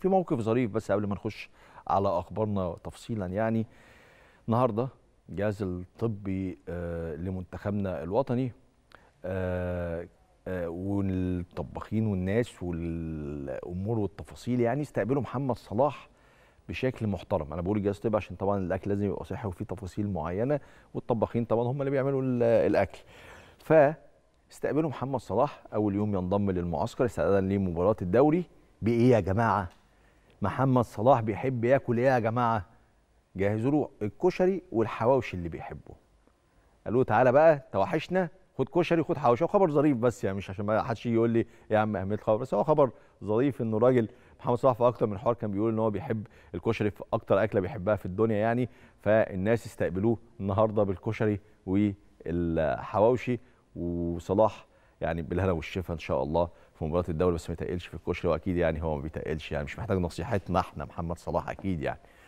في موقف ظريف بس قبل ما نخش على اخبارنا تفصيلا يعني النهارده الجهاز الطبي آه، لمنتخبنا الوطني آه، آه، والطباخين والناس والامور والتفاصيل يعني استقبلوا محمد صلاح بشكل محترم انا بقول الجهاز الطبي عشان طبعا الاكل لازم يبقى صحي وفي تفاصيل معينه والطباخين طبعا هم اللي بيعملوا الاكل ف استقبلوا محمد صلاح اول يوم ينضم للمعسكر استعدادا لمباراه الدوري بايه يا جماعه محمد صلاح بيحب ياكل ايه يا جماعه جهزوا له الكشري والحواوشي اللي بيحبه قالوا له تعالى بقى توحشنا خد كشري خد حواوشي وخبر ظريف بس يعني مش عشان ما حدش يجي يقول لي يا عم اهميه الخبر بس هو خبر ظريف انه راجل محمد صلاح في اكتر من حوار كان بيقول ان هو بيحب الكشري في اكتر اكله بيحبها في الدنيا يعني فالناس استقبلوه النهارده بالكشري والحواوشي وصلاح يعني بالهنا والشفا ان شاء الله في مباراه الدوري بس ما يتقلش في الكشري واكيد يعني هو ما بيتقلش يعني مش محتاج نصيحتنا احنا محمد صلاح اكيد يعني